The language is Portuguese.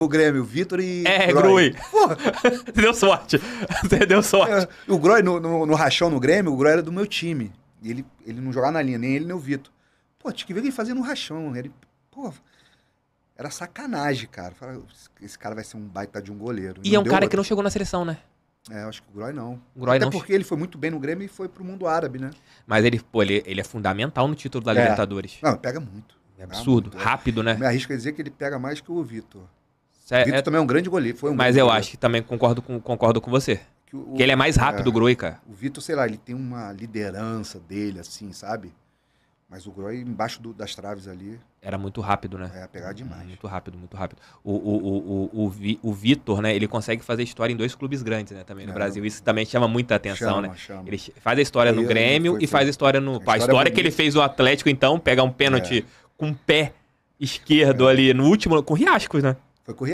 o Grêmio, Vitor e. É, Grui. Você deu sorte. Você deu sorte. É, o Groi, no, no, no, rachão no Grêmio, o Groi era do meu time. ele, ele não jogava na linha, nem ele nem o Vitor. Pô, tinha que ver o ele fazia no rachão. Ele, pô, era sacanagem, cara. esse cara vai ser um baita de um goleiro. E, é um cara outro. que não chegou na seleção, né? É, acho que o Groy não. O Groy Até não... porque ele foi muito bem no Grêmio e foi pro mundo árabe, né? Mas ele, pô, ele, ele é fundamental no título da é. Libertadores. Não, pega muito. É absurdo, muito. rápido, né? Me arrisco a dizer que ele pega mais que o Vitor. É, Vitor é... também é um grande goleiro. Foi um Mas eu goleiro. acho que também concordo com, concordo com você. Que, o, que ele é mais rápido, é, o Groi, cara. O Vitor, sei lá, ele tem uma liderança dele, assim, sabe? Mas o Groi, embaixo do, das traves ali. Era muito rápido, né? É, pegar demais. Muito rápido, muito rápido. O, o, o, o, o Vitor, né? Ele consegue fazer história em dois clubes grandes, né? Também no é, Brasil. Isso também chama muita atenção, chama, né? Chama. Ele faz a história no Grêmio foi, e faz a história no. A história, a história é que ele fez o Atlético, então, pegar um pênalti é. com o pé esquerdo ali, no último, com Riascos, né? Foi com